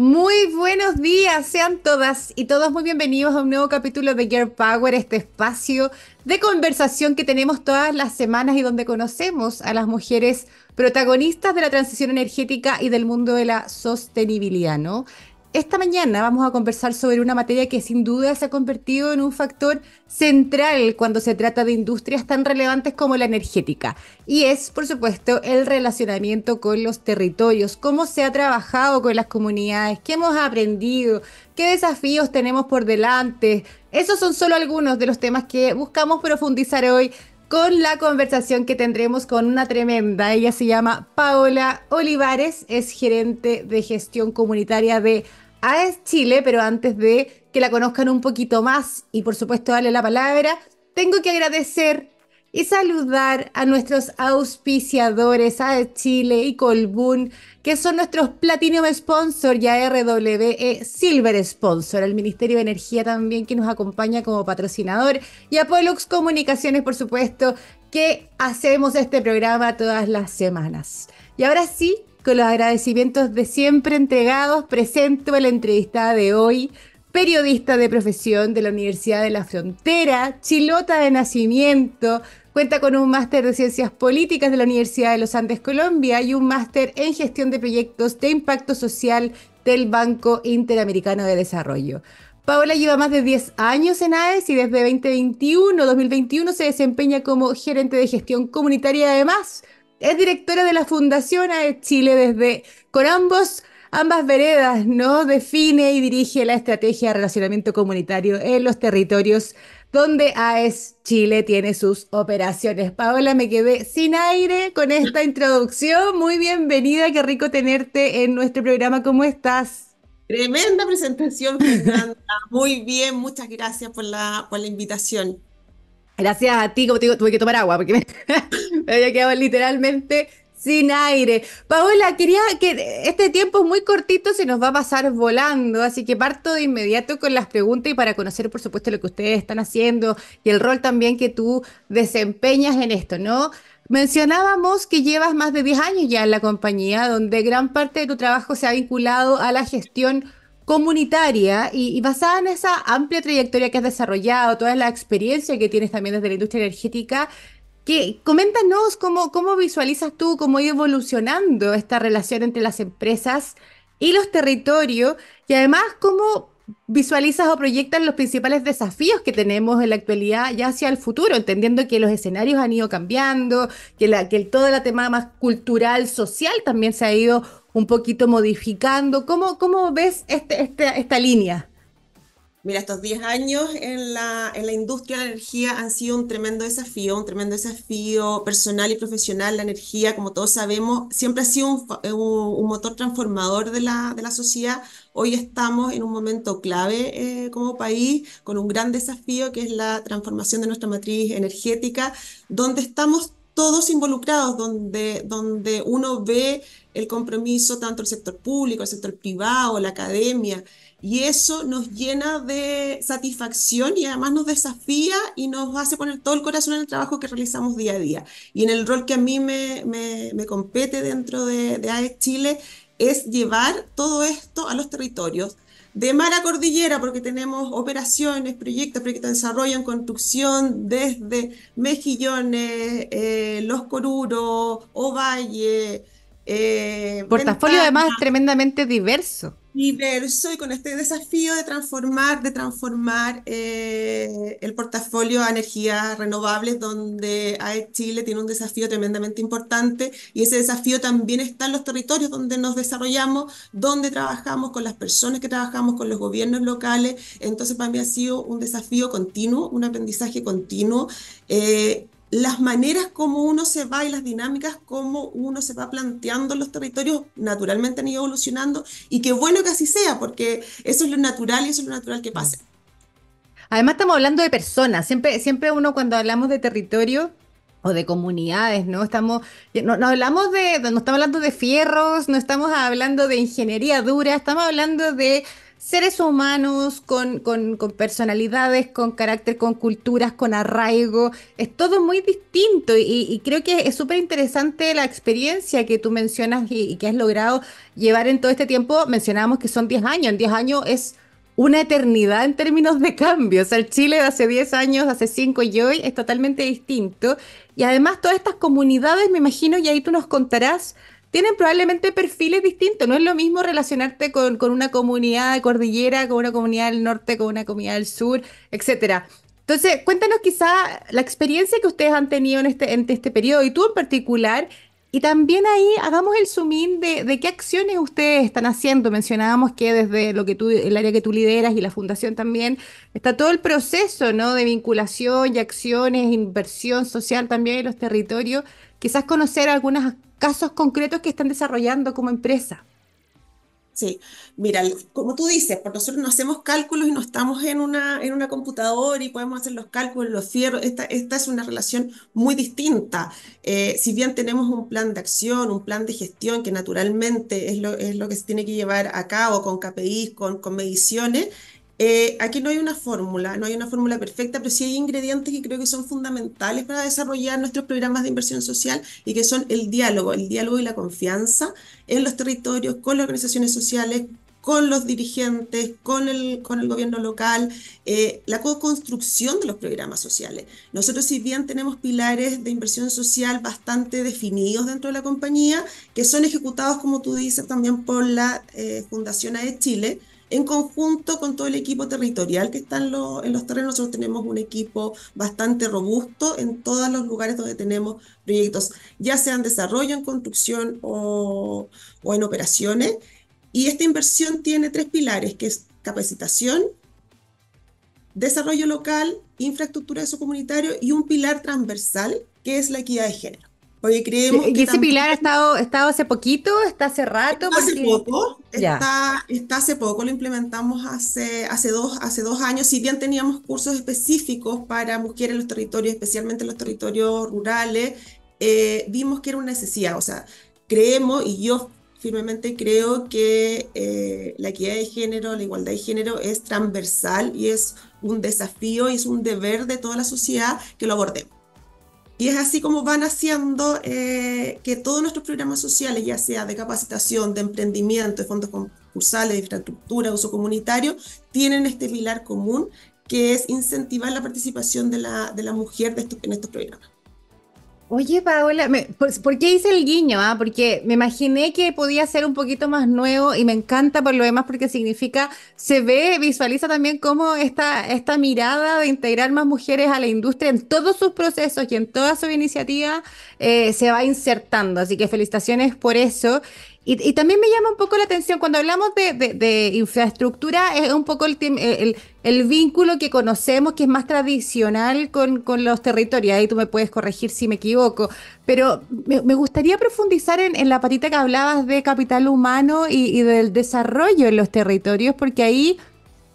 Muy buenos días, sean todas y todos muy bienvenidos a un nuevo capítulo de Gear Power, este espacio de conversación que tenemos todas las semanas y donde conocemos a las mujeres protagonistas de la transición energética y del mundo de la sostenibilidad, ¿no? Esta mañana vamos a conversar sobre una materia que sin duda se ha convertido en un factor central cuando se trata de industrias tan relevantes como la energética. Y es, por supuesto, el relacionamiento con los territorios, cómo se ha trabajado con las comunidades, qué hemos aprendido, qué desafíos tenemos por delante. Esos son solo algunos de los temas que buscamos profundizar hoy con la conversación que tendremos con una tremenda. Ella se llama Paola Olivares, es gerente de gestión comunitaria de AES Chile, pero antes de que la conozcan un poquito más y por supuesto darle la palabra, tengo que agradecer y saludar a nuestros auspiciadores, a Chile y Colbún, que son nuestros Platinum Sponsor y a RWE Silver Sponsor, al Ministerio de Energía también que nos acompaña como patrocinador, y a Pollux Comunicaciones, por supuesto, que hacemos este programa todas las semanas. Y ahora sí, con los agradecimientos de siempre entregados, presento a la entrevistada de hoy, periodista de profesión de la Universidad de la Frontera, chilota de nacimiento, Cuenta con un máster de Ciencias Políticas de la Universidad de los Andes, Colombia, y un máster en Gestión de Proyectos de Impacto Social del Banco Interamericano de Desarrollo. Paola lleva más de 10 años en AES y desde 2021-2021 se desempeña como gerente de gestión comunitaria. Además, es directora de la Fundación AES Chile desde con ambas veredas, ¿no? Define y dirige la estrategia de relacionamiento comunitario en los territorios donde AES Chile tiene sus operaciones. Paola, me quedé sin aire con esta introducción. Muy bienvenida, qué rico tenerte en nuestro programa. ¿Cómo estás? Tremenda presentación, Fernanda. Muy bien, muchas gracias por la, la invitación. Gracias a ti, como te digo, tuve que tomar agua porque me había quedado literalmente sin aire. Paola, quería que este tiempo es muy cortito, se nos va a pasar volando, así que parto de inmediato con las preguntas y para conocer, por supuesto, lo que ustedes están haciendo y el rol también que tú desempeñas en esto, ¿no? Mencionábamos que llevas más de 10 años ya en la compañía, donde gran parte de tu trabajo se ha vinculado a la gestión comunitaria y, y, basada en esa amplia trayectoria que has desarrollado, toda la experiencia que tienes también desde la industria energética, que, coméntanos cómo, visualizas tú cómo ha ido evolucionando esta relación entre las empresas y los territorios y además cómo visualizas o proyectas los principales desafíos que tenemos en la actualidad ya hacia el futuro, entendiendo que los escenarios han ido cambiando, que, la, que tema más cultural, social también se ha ido un poquito modificando. ¿Cómo, ves este, este, esta línea? Mira, estos 10 años en la, en la, industria de la energía han sido un tremendo desafío, un tremendo desafío personal y profesional. La energía, como todos sabemos, siempre ha sido un, eh, motor transformador de la, de la, sociedad. Hoy estamos en un momento clave eh, como país, con un gran desafío que es la transformación de nuestra matriz energética, donde estamos todos involucrados, donde, donde uno ve el compromiso tanto del sector público, el sector privado, la academia, y eso nos llena de satisfacción y además nos desafía y nos hace poner todo el corazón en el trabajo que realizamos día a día. Y en el rol que a mí me, compete dentro de, de AES Chile es llevar todo esto a los territorios, de mara cordillera, porque tenemos operaciones, proyectos, proyectos de desarrollo en construcción desde Mejillones, eh, Los Coruros, Ovalle. Eh, Portafolio además además tremendamente diverso diverso y con este desafío de transformar, de transformar eh, el portafolio a energías renovables, donde Chile tiene un desafío tremendamente importante y ese desafío también está en los territorios donde nos desarrollamos, donde trabajamos, con las personas que trabajamos, con los gobiernos locales. Entonces para mí ha sido un desafío continuo, un aprendizaje continuo. Eh, las maneras como uno se va y las dinámicas como uno se va planteando los territorios naturalmente han ido evolucionando y qué bueno que así sea, porque eso es lo natural y eso es lo natural que pasa. Además estamos hablando de personas, siempre, siempre uno cuando hablamos de territorio o de comunidades, ¿no? Estamos, hablamos de, no estamos hablando de fierros, no estamos hablando de ingeniería dura, estamos hablando de seres humanos con, con, personalidades, con carácter, con culturas, con arraigo. Es todo muy distinto y, creo que es súper interesante la experiencia que tú mencionas y, que has logrado llevar en todo este tiempo. Mencionábamos que son 10 años. En 10 años es una eternidad en términos de cambios. el Chile de hace 10 años, hace 5 y hoy es totalmente distinto. Y además todas estas comunidades, me imagino, y ahí tú nos contarás tienen probablemente perfiles distintos. No es lo mismo relacionarte con, con una comunidad de cordillera, con una comunidad del norte, con una comunidad del sur, etcétera. Entonces, cuéntanos quizá la experiencia que ustedes han tenido en este, en este periodo, y tú en particular, y también ahí hagamos el zoom de, de, qué acciones ustedes están haciendo. Mencionábamos que desde lo que tú, el área que tú lideras y la fundación también, está todo el proceso ¿no? de vinculación y acciones, inversión social también en los territorios. Quizás conocer algunas casos concretos que están desarrollando como empresa. Sí, mira, como tú dices, por pues nosotros no hacemos cálculos y no estamos en una, en una computadora y podemos hacer los cálculos, los fierros. Esta, esta es una relación muy distinta. Eh, si bien tenemos un plan de acción, un plan de gestión, que naturalmente es lo, es lo que se tiene que llevar a cabo con KPIs, con, con mediciones, eh, aquí no hay una fórmula, no hay una fórmula perfecta, pero sí hay ingredientes que creo que son fundamentales para desarrollar nuestros programas de inversión social y que son el diálogo, el diálogo y la confianza en los territorios, con las organizaciones sociales, con los dirigentes, con el, con el gobierno local, eh, la co-construcción de los programas sociales. Nosotros si bien tenemos pilares de inversión social bastante definidos dentro de la compañía, que son ejecutados, como tú dices, también por la eh, Fundación AE Chile, en conjunto con todo el equipo territorial que está en, los terrenos. Nosotros tenemos un equipo bastante robusto en todos los lugares donde tenemos proyectos, ya sea en desarrollo, en construcción o, en operaciones. Y esta inversión tiene tres pilares, que es capacitación, desarrollo local, infraestructura de comunitario y un pilar transversal, que es la equidad de género. Oye, creemos que. ese Pilar ha estado, estado hace poquito, está hace rato. Está hace poco, está, hace poco, lo implementamos hace, hace, dos, hace dos años. Si bien teníamos cursos específicos para mujeres en los territorios, especialmente en los territorios rurales, eh, vimos que era una necesidad. O sea, creemos, y yo firmemente creo que eh, la equidad de género, la igualdad de género es transversal y es un desafío y es un deber de toda la sociedad que lo abordemos. Y es así como van haciendo eh, que todos nuestros programas sociales, ya sea de capacitación, de emprendimiento, de fondos concursales, de infraestructura, uso comunitario, tienen este pilar común que es incentivar la participación de la, mujer en estos programas. Oye, Paola, me, pues, ¿por, qué hice el guiño? Ah? Porque me imaginé que podía ser un poquito más nuevo y me encanta por lo demás porque significa, se ve, visualiza también cómo esta, esta mirada de integrar más mujeres a la industria en todos sus procesos y en toda su iniciativa eh, se va insertando. Así que felicitaciones por eso. Y, también me llama un poco la atención, cuando hablamos de, infraestructura, es un poco eh, el, el, vínculo que conocemos, que es más tradicional con, con, los territorios. Ahí tú me puedes corregir si me equivoco. Pero me, gustaría profundizar en, la patita que hablabas de capital humano y, del desarrollo en los territorios, porque ahí...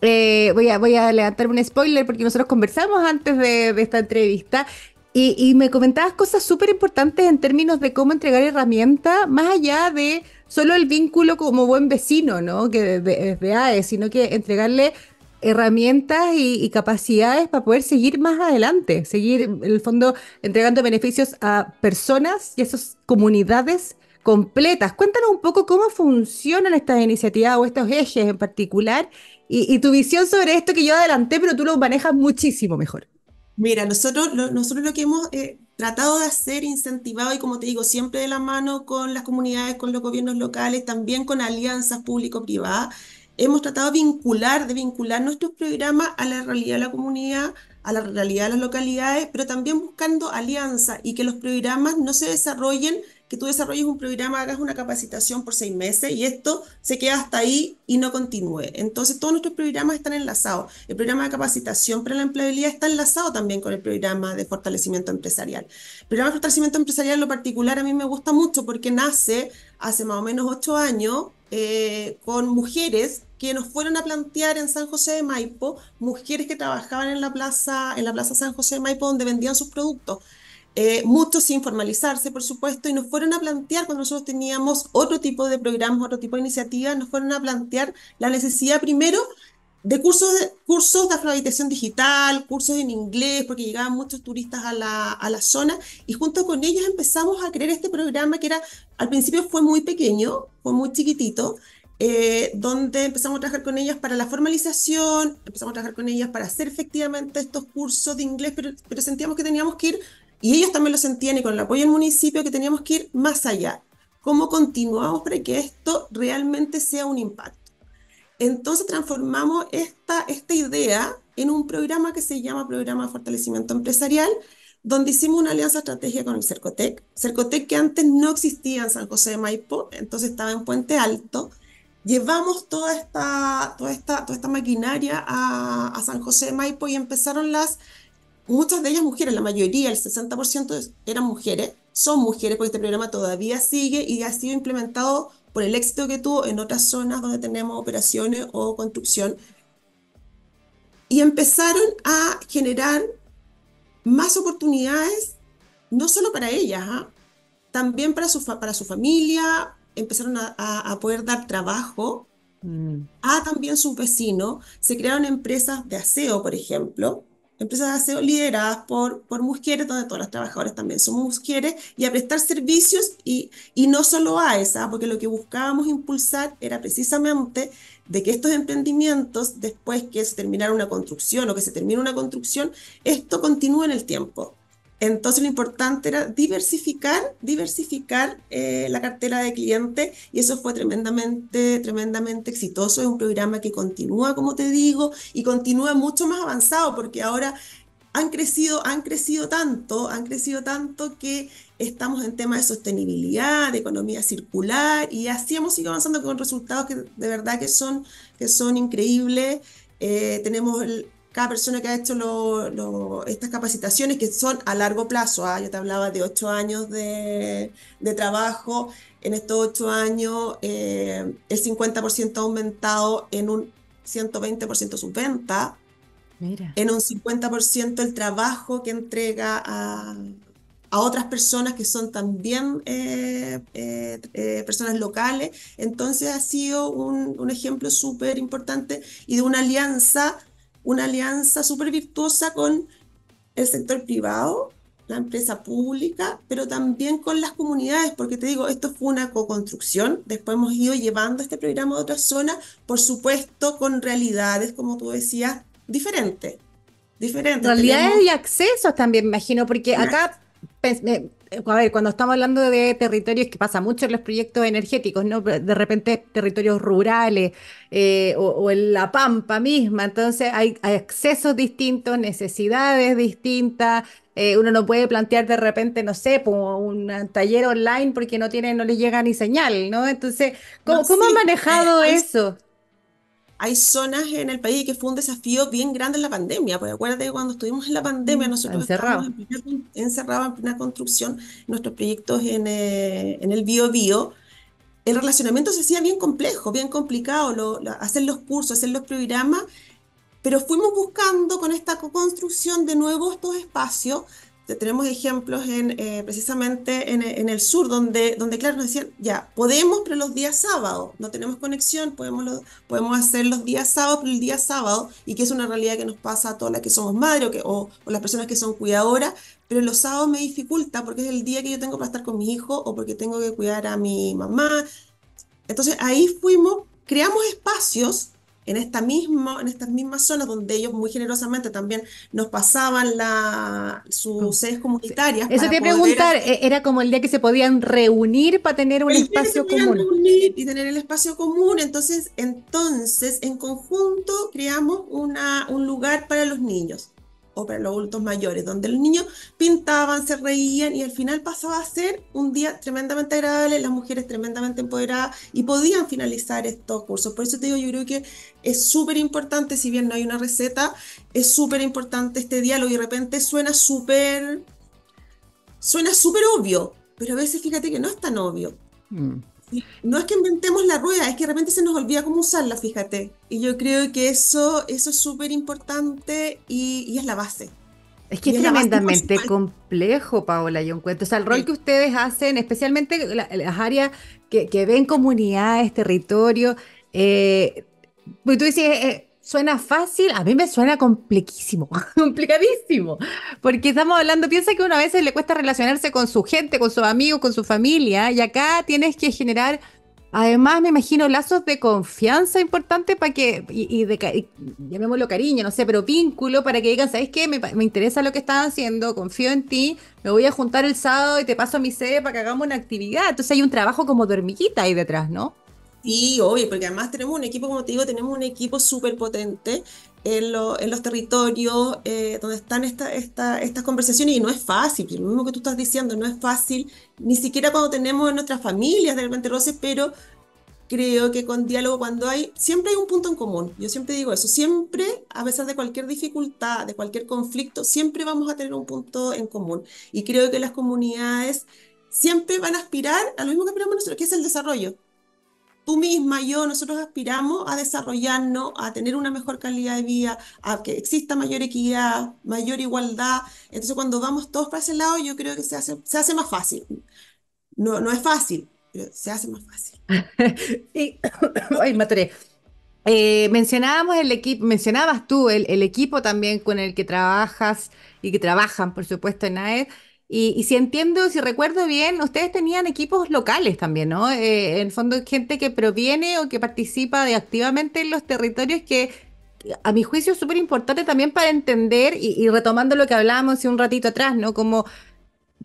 Eh, voy, a, voy a levantar un spoiler porque nosotros conversamos antes de, esta entrevista y, y, me comentabas cosas súper importantes en términos de cómo entregar herramientas más allá de solo el vínculo como buen vecino, ¿no? Que vea, sino que entregarle herramientas y, capacidades para poder seguir más adelante, seguir en el fondo entregando beneficios a personas y a esas comunidades completas. Cuéntanos un poco cómo funcionan estas iniciativas o estos ejes en particular y, tu visión sobre esto que yo adelanté, pero tú lo manejas muchísimo mejor. Mira, nosotros lo, nosotros lo que hemos eh, tratado de hacer incentivado y como te digo, siempre de la mano con las comunidades, con los gobiernos locales, también con alianzas público-privadas. Hemos tratado de vincular, de vincular nuestros programas a la realidad de la comunidad, a la realidad de las localidades, pero también buscando alianzas y que los programas no se desarrollen tú desarrolles un programa, hagas una capacitación por seis meses y esto se queda hasta ahí y no continúe. Entonces, todos nuestros programas están enlazados. El programa de capacitación para la empleabilidad está enlazado también con el programa de fortalecimiento empresarial. El programa de fortalecimiento empresarial en lo particular a mí me gusta mucho porque nace hace más o menos ocho años eh, con mujeres que nos fueron a plantear en San José de Maipo, mujeres que trabajaban en la plaza, en la plaza San José de Maipo donde vendían sus productos eh, muchos sin formalizarse, por supuesto, y nos fueron a plantear, cuando nosotros teníamos otro tipo de programas, otro tipo de iniciativas, nos fueron a plantear la necesidad primero de cursos de, cursos de alfabetización digital, cursos en inglés, porque llegaban muchos turistas a la, a la zona, y junto con ellos empezamos a crear este programa que era, al principio fue muy pequeño, fue muy chiquitito, eh, donde empezamos a trabajar con ellas para la formalización, empezamos a trabajar con ellas para hacer efectivamente estos cursos de inglés, pero sentíamos que teníamos que ir y ellos también lo sentían y con el apoyo del municipio que teníamos que ir más allá. ¿Cómo continuamos para que esto realmente sea un impacto? Entonces transformamos esta, esta idea en un programa que se llama Programa de Fortalecimiento Empresarial, donde hicimos una alianza estratégica con el Cercotec. Cercotec que antes no existía en San José de Maipo, entonces estaba en Puente Alto. Llevamos toda esta, toda esta, toda esta maquinaria a, a San José de Maipo y empezaron las muchas de ellas mujeres, la mayoría, el 60% eran mujeres, son mujeres porque este programa todavía sigue y ha sido implementado por el éxito que tuvo en otras zonas donde tenemos operaciones o construcción. Y empezaron a generar más oportunidades, no solo para ellas, ¿ah? también para su, para su familia, empezaron a, poder dar trabajo mm. a también sus vecinos, se crearon empresas de aseo, por ejemplo, empresas de aseo lideradas por, por mujeres, donde todas las trabajadoras también son mujeres, y a prestar servicios y, no solo a esa, porque lo que buscábamos impulsar era precisamente de que estos emprendimientos, después que se terminara una construcción o que se termine una construcción, esto continúe en el tiempo. Entonces lo importante era diversificar, diversificar eh, la cartera de clientes y eso fue tremendamente, tremendamente exitoso. Es un programa que continúa, como te digo, y continúa mucho más avanzado porque ahora han crecido, han crecido tanto, han crecido tanto que estamos en temas de sostenibilidad, de economía circular y así hemos ido avanzando con resultados que de verdad que son, que son increíbles. Eh, tenemos cada persona que ha hecho estas capacitaciones, que son a largo plazo, ¿ah? yo te hablaba de ocho años de, trabajo, en estos ocho años eh, el 50% ha aumentado en un 120% sus ventas, en un 50% el trabajo que entrega a, a otras personas que son también eh, eh, personas locales. Entonces ha sido un, un ejemplo súper importante y de una alianza una alianza súper virtuosa con el sector privado, la empresa pública, pero también con las comunidades, porque te digo, esto fue una co-construcción, después hemos ido llevando este programa a otras zonas, por supuesto con realidades, como tú decías, diferentes. Diferentes. Realidades y accesos también, imagino, porque acá eh, a ver, cuando estamos hablando de territorios que pasa mucho en los proyectos energéticos, ¿no? De repente territorios rurales eh, o, en la pampa misma, entonces hay, accesos distintos, necesidades distintas, eh, uno no puede plantear de repente, no sé, un taller online porque no tiene, no le llega ni señal, ¿no? Entonces, ¿cómo, ha han manejado eso? hay zonas en el país que fue un desafío bien grande en la pandemia, pues acuérdate cuando estuvimos en la pandemia mm, nosotros Encerrado. estábamos encerrados en construcción, nuestros proyectos en, eh, el bio bio, el relacionamiento se hacía bien complejo, bien complicado, lo, hacer los cursos, hacer los programas, pero fuimos buscando con esta construcción de nuevo estos espacios tenemos ejemplos en, eh, precisamente en, el sur, donde, donde, claro, nos decían, ya, podemos, pero los días sábados, no tenemos conexión, podemos, podemos hacer los días sábados, pero el día sábado, y que es una realidad que nos pasa a todas las que somos madres o, o las personas que son cuidadoras, pero los sábados me dificulta porque es el día que yo tengo para estar con mi hijo o porque tengo que cuidar a mi mamá. Entonces ahí fuimos, creamos espacios en, esta mismo, en estas mismas zonas donde ellos muy generosamente también nos pasaban la, sus sedes comunitarias. Eso te preguntar, eh, era como el día que se podían reunir para tener un espacio común. y tener el espacio común, entonces, entonces en conjunto creamos una, un lugar para los niños o para los adultos mayores, donde los niños pintaban, se reían y al final pasaba a ser un día tremendamente agradable, las mujeres tremendamente empoderadas y podían finalizar estos cursos. Por eso te digo, yo creo que es súper importante, si bien no hay una receta, es súper importante este diálogo y de repente suena súper, suena súper obvio, pero a veces fíjate que no es tan obvio. Mm. No es que inventemos la rueda, es que de repente se nos olvida cómo usarla, fíjate. Y yo creo que eso, eso es súper importante y, es la base. Es que es tremendamente complejo, Paola, yo encuentro. O sea, el rol que ustedes hacen, especialmente las, áreas que, ven comunidades, territorio, eh, pues tú dices, eh, suena fácil, a mí me suena complejísimo, complicadísimo, porque estamos hablando, piensa que una vez le cuesta relacionarse con su gente, con sus amigos, con su familia, y acá tienes que generar, además me imagino, lazos de confianza importantes para que, y, llamémoslo cariño, no sé, pero vínculo para que digan, ¿sabes qué? Me, interesa lo que estás haciendo, confío en ti, me voy a juntar el sábado y te paso a mi sede para que hagamos una actividad. Entonces hay un trabajo como dormillita ahí detrás, ¿no? Sí, obvio, porque además tenemos un equipo, como te digo, tenemos un equipo súper potente en, en, los territorios eh, donde están esta, estas conversaciones y no es fácil, lo mismo que tú estás diciendo, no es fácil, ni siquiera cuando tenemos en nuestras familias de repente pero creo que con diálogo cuando hay, siempre hay un punto en común, yo siempre digo eso, siempre, a pesar de cualquier dificultad, de cualquier conflicto, siempre vamos a tener un punto en común y creo que las comunidades siempre van a aspirar a lo mismo que aspiramos nosotros, que es el desarrollo, tú misma, yo, nosotros aspiramos a desarrollarnos, a tener una mejor calidad de vida, a que exista mayor equidad, mayor igualdad. Entonces, cuando vamos todos para ese lado, yo creo que se hace, se hace más fácil. No, no es fácil, pero se hace más fácil. y, ay, me eh, mencionábamos el equipo, mencionabas tú el, el, equipo también con el que trabajas y que trabajan, por supuesto, en AED. Y, si entiendo, si recuerdo bien, ustedes tenían equipos locales también, ¿no? Eh, en fondo, gente que proviene o que participa de activamente en los territorios que a mi juicio es súper importante también para entender, y, retomando lo que hablábamos un ratito atrás, ¿no? Como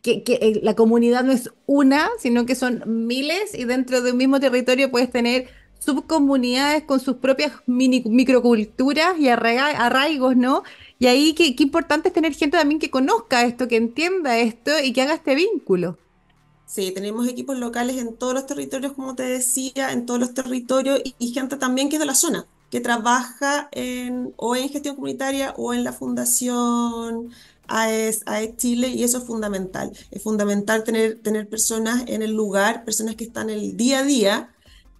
que, eh, la comunidad no es una, sino que son miles y dentro de un mismo territorio puedes tener subcomunidades con sus propias microculturas y arraigos, ¿no? Y ahí qué, importante es tener gente también que conozca esto, que entienda esto y que haga este vínculo. Sí, tenemos equipos locales en todos los territorios, como te decía, en todos los territorios y, gente también que es de la zona, que trabaja en, o en gestión comunitaria o en la fundación AES, Chile y eso es fundamental. Es fundamental tener, personas en el lugar, personas que están el día a día,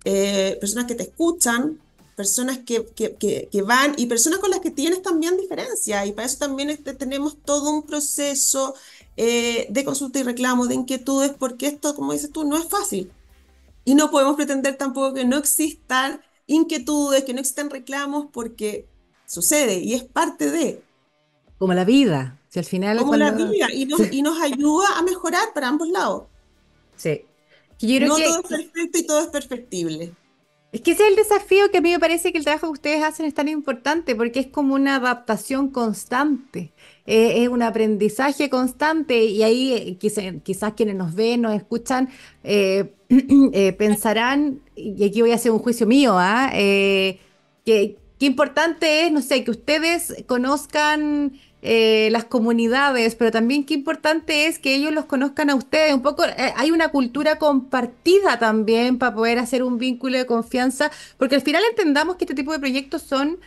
eh, personas que te escuchan, personas que, que, van y personas con las que tienes también diferencia. Y para eso también tenemos todo un proceso eh, de consulta y reclamo, de inquietudes, porque esto, como dices tú, no es fácil. Y no podemos pretender tampoco que no existan inquietudes, que no existan reclamos, porque sucede y es parte de. Como la vida, si al final... Como la vida, y nos, ayuda a mejorar para ambos lados. Sí. no todo es perfecto y todo es perfectible. Es que ese es el desafío que a mí me parece que el trabajo que ustedes hacen es tan importante porque es como una adaptación constante, eh, es un aprendizaje constante y ahí eh, quizás, quienes nos ven, nos escuchan, eh, pensarán, y aquí voy a hacer un juicio mío, ¿ah? que, qué importante es, no sé, que ustedes conozcan eh, las comunidades, pero también qué importante es que ellos los conozcan a ustedes. Un poco eh, hay una cultura compartida también para poder hacer un vínculo de confianza, porque al final entendamos que este tipo de proyectos son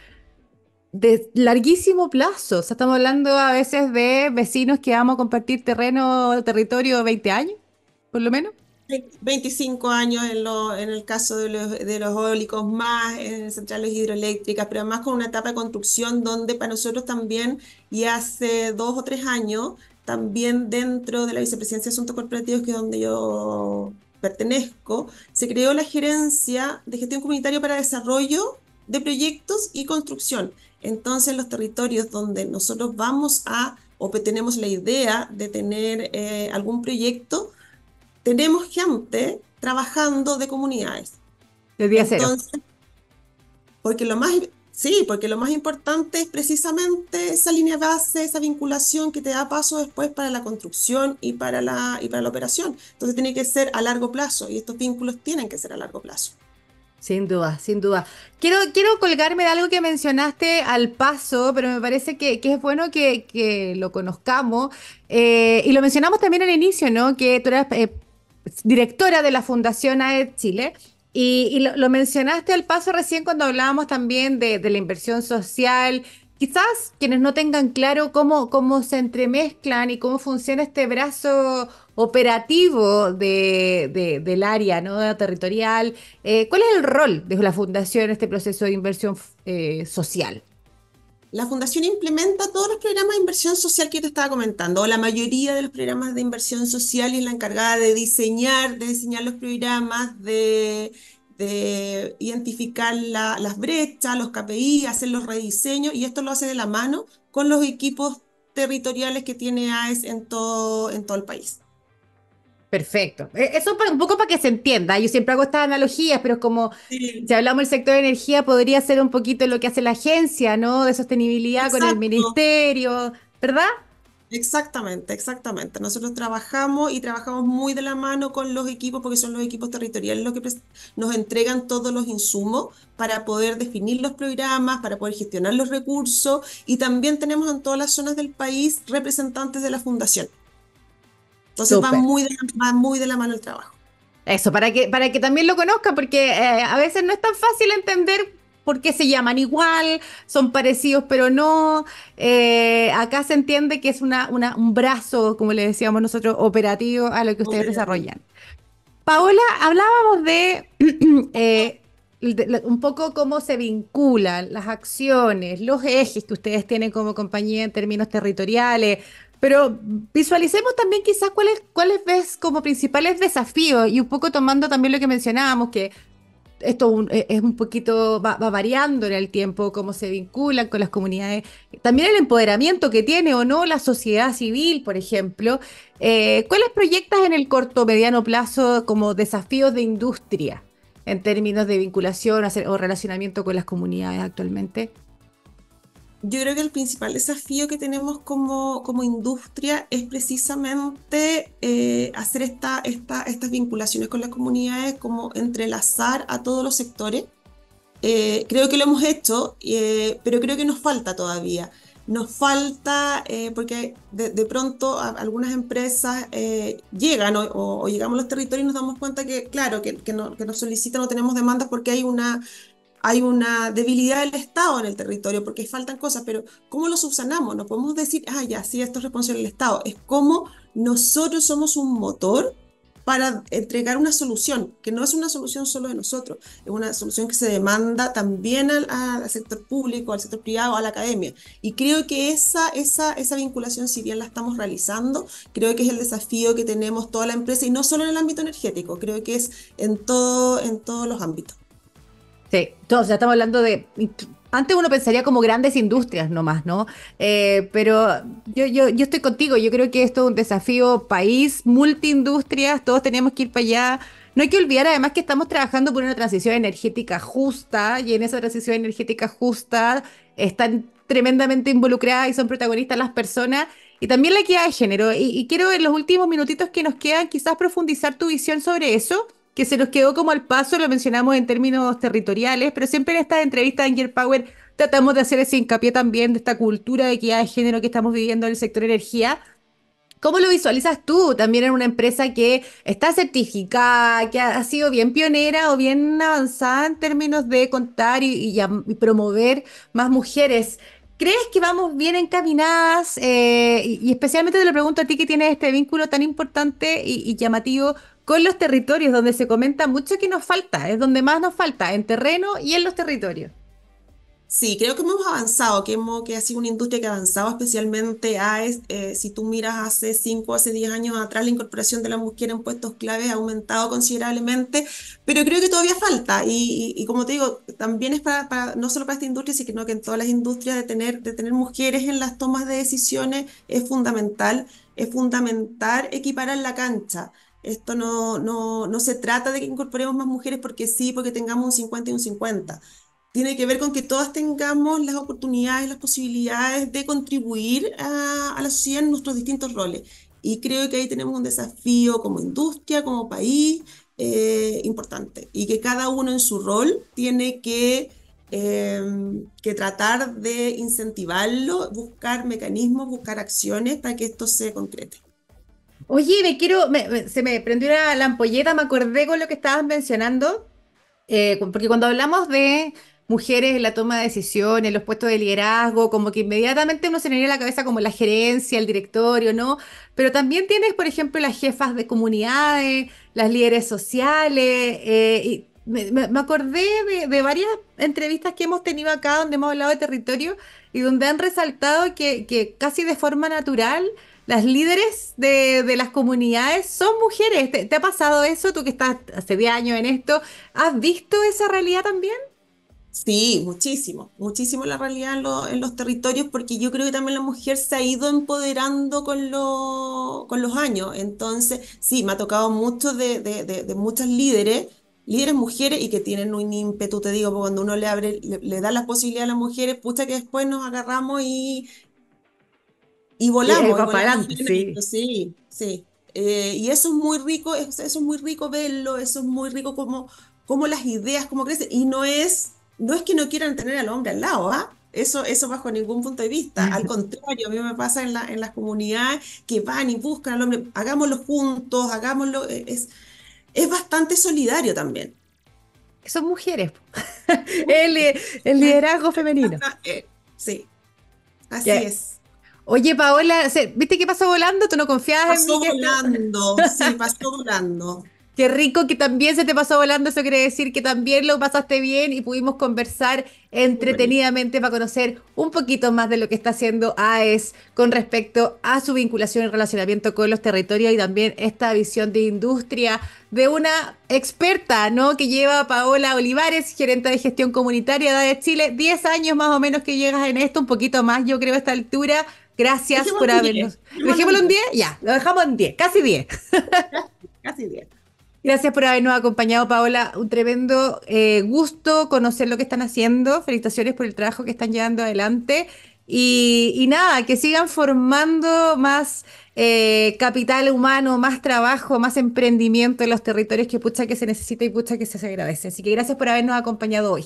de larguísimo plazo. estamos hablando a veces de vecinos que vamos a compartir terreno, territorio 20 años, por lo menos. 25 años en, el caso de los, de eólicos, más en centrales hidroeléctricas, pero además con una etapa de construcción donde para nosotros también, y hace dos o tres años, también dentro de la Vicepresidencia de Asuntos Corporativos, que es donde yo pertenezco, se creó la Gerencia de Gestión Comunitaria para Desarrollo de Proyectos y Construcción. Entonces, los territorios donde nosotros vamos a o tenemos la idea de tener eh, algún proyecto, tenemos gente trabajando de comunidades. El ser. Entonces, Porque lo más, sí, porque lo más importante es precisamente esa línea base, esa vinculación que te da paso después para la construcción y para la, y para la operación. Entonces tiene que ser a largo plazo y estos vínculos tienen que ser a largo plazo. Sin duda, sin duda. Quiero, quiero colgarme de algo que mencionaste al paso, pero me parece que, es bueno que, lo conozcamos. Eh, y lo mencionamos también al inicio, ¿no? Que tú eras eh, directora de la Fundación AED Chile. Y, lo, mencionaste al paso recién cuando hablábamos también de, la inversión social, quizás quienes no tengan claro cómo, cómo se entremezclan y cómo funciona este brazo operativo del área ¿no? territorial, eh, ¿cuál es el rol de la Fundación en este proceso de inversión eh, social? la fundación implementa todos los programas de inversión social que te estaba comentando, o la mayoría de los programas de inversión social y es la encargada de diseñar, de diseñar los programas, de, identificar las brechas, los KPI, hacer los rediseños, y esto lo hace de la mano con los equipos territoriales que tiene AES en en todo el país. Perfecto. Eh, eso para, un poco para que se entienda. Yo siempre hago estas analogías, pero como si hablamos del sector de energía, podría ser un poquito lo que hace la agencia, ¿no? De sostenibilidad con el ministerio, ¿verdad? Exactamente, exactamente. Nosotros trabajamos y trabajamos muy de la mano con los equipos, porque son los equipos territoriales los que nos entregan todos los insumos para poder definir los programas, para poder gestionar los recursos y también tenemos en todas las zonas del país representantes de la fundación. Entonces va muy, de, muy de la mano el trabajo. Eso, para que, para que también lo conozca porque eh, a veces no es tan fácil entender por qué se llaman igual, son parecidos pero no. Eh, acá se entiende que es una, un brazo, como le decíamos nosotros, operativo a lo que ustedes desarrollan. Paola, hablábamos de, eh, un poco cómo se vinculan las acciones, los ejes que ustedes tienen como compañía en términos territoriales, pero visualicemos también quizás cuáles, cuáles ves como principales desafíos y un poco tomando también lo que mencionábamos, que esto e, es un poquito, va, variando en el tiempo, cómo se vinculan con las comunidades, también el empoderamiento que tiene o no la sociedad civil, por ejemplo. Eh, ¿Cuáles proyectas en el corto mediano plazo como desafíos de industria en términos de vinculación o relacionamiento con las comunidades actualmente? yo creo que el principal desafío que tenemos como, como industria es precisamente eh, hacer esta, estas vinculaciones con las comunidades, como entrelazar a todos los sectores. Eh, creo que lo hemos hecho, eh, pero creo que nos falta todavía. Nos falta, porque de, de, pronto algunas empresas llegan o, llegamos a los territorios y nos damos cuenta que, claro, que, que, que nos solicitan o tenemos demandas porque hay una hay una debilidad del Estado en el territorio porque faltan cosas, pero ¿cómo lo subsanamos? No podemos decir, ah, ya, sí, esto es responsable del Estado. Es como nosotros somos un motor para entregar una solución, que no es una solución solo de nosotros, es una solución que se demanda también al, al sector público, al sector privado, a la academia. Y creo que esa, esa, esa vinculación, si bien la estamos realizando, creo que es el desafío que tenemos toda la empresa, y no solo en el ámbito energético, creo que es en, todo, en todos los ámbitos. Sí, entonces ya estamos hablando de... Antes uno pensaría como grandes industrias nomás, ¿no? Eh, pero yo, yo, yo estoy contigo, yo creo que esto es un desafío país, multiindustrias, todos tenemos que ir para allá. No hay que olvidar además que estamos trabajando por una transición energética justa y en esa transición energética justa están tremendamente involucradas y son protagonistas las personas y también la equidad de género. Y, y quiero en los últimos minutitos que nos quedan quizás profundizar tu visión sobre eso que se nos quedó como al paso, lo mencionamos en términos territoriales, pero siempre en estas entrevistas en Gear Power tratamos de hacer ese hincapié también de esta cultura de equidad de género que estamos viviendo en el sector energía. ¿Cómo lo visualizas tú también en una empresa que está certificada, que ha sido bien pionera o bien avanzada en términos de contar y, promover más mujeres? ¿Crees que vamos bien encaminadas? Eh, y, especialmente te lo pregunto a ti que tienes este vínculo tan importante y, y llamativo con los territorios, donde se comenta mucho que nos falta, es donde más nos falta, en terreno y en los territorios. Sí, creo que hemos avanzado, que, hemos, que ha sido una industria que ha avanzado especialmente a, eh, si tú miras hace 5, hace 10 años atrás, la incorporación de las mujeres en puestos claves ha aumentado considerablemente, pero creo que todavía falta. Y, como te digo, también es para, no solo para esta industria, sino que en todas las industrias de tener, de tener mujeres en las tomas de decisiones es fundamental, es fundamental equiparar la cancha esto no, no, se trata de que incorporemos más mujeres porque sí, porque tengamos un 50 y un 50. Tiene que ver con que todas tengamos las oportunidades, las posibilidades de contribuir a, la sociedad en nuestros distintos roles. Y creo que ahí tenemos un desafío como industria, como país, eh, importante. Y que cada uno en su rol tiene que, em, que tratar de incentivarlo, buscar mecanismos, buscar acciones para que esto se concrete. Oye, me quiero, se me prendió la lampolleta, me acordé con lo que estabas mencionando, eh, porque cuando hablamos de mujeres en la toma de decisiones, en los puestos de liderazgo, como que inmediatamente uno se le viene a la cabeza como la gerencia, el directorio, ¿no? Pero también tienes, por ejemplo, las jefas de comunidades, las líderes sociales. Eh, y me, acordé de, varias entrevistas que hemos tenido acá donde hemos hablado de territorio y donde han resaltado que casi de forma natural las líderes de, las comunidades son mujeres. ¿Te, ha pasado eso? Tú que estás hace 10 años en esto, ¿has visto esa realidad también? Sí, muchísimo, muchísimo la realidad en, los territorios, porque yo creo que también la mujer se ha ido empoderando con, con los años. Entonces, sí, me ha tocado mucho de, muchas líderes líderes mujeres y que tienen un ímpetu, te digo, porque cuando uno le abre, le, da las posibilidades a las mujeres, pucha que después nos agarramos y, y volamos. Y sí. Sí, eh, y eso es muy rico, eso es muy rico verlo, eso es muy rico como, como las ideas, como crecen. Y no es, no es que no quieran tener al hombre al lado, ¿ah? Eso, eso bajo ningún punto de vista. Al contrario, a mí me pasa en, la, en las comunidades que van y buscan al hombre, hagámoslo juntos, hagámoslo. E, es, es bastante solidario también. Son mujeres. el, el liderazgo femenino. Eh, sí, así es. Oye, Paola, ¿viste qué pasó volando? ¿Tú no confiabas en mí? Pasó volando, se pasó volando. Qué rico que también se te pasó volando, eso quiere decir que también lo pasaste bien y pudimos conversar entretenidamente para conocer un poquito más de lo que está haciendo AES con respecto a su vinculación y relacionamiento con los territorios y también esta visión de industria de una experta, ¿no? Que lleva Paola Olivares, gerente de gestión comunitaria de Chile, Diez años más o menos que llegas en esto, un poquito más yo creo a esta altura. Gracias por habernos. ¿Dejémoslo en 10? Ya, lo dejamos en 10, casi 10. casi 10. Gracias por habernos acompañado, Paola. Un tremendo eh, gusto conocer lo que están haciendo. Felicitaciones por el trabajo que están llevando adelante. Y, nada, que sigan formando más eh, capital humano, más trabajo, más emprendimiento en los territorios que pucha que se necesita y pucha que se agradece. Así que gracias por habernos acompañado hoy.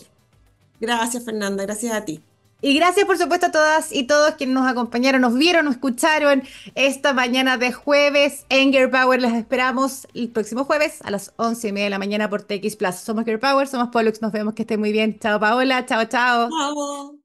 Gracias, Fernanda. Gracias a ti. Y gracias por supuesto a todas y todos quienes nos acompañaron, nos vieron, nos escucharon esta mañana de jueves en Gear Power. Les esperamos el próximo jueves a las 11 y media de la mañana por TX Plus. Somos Gear Power, somos Pollux, nos vemos que estén muy bien. Chao Paola, chao, chao. chao.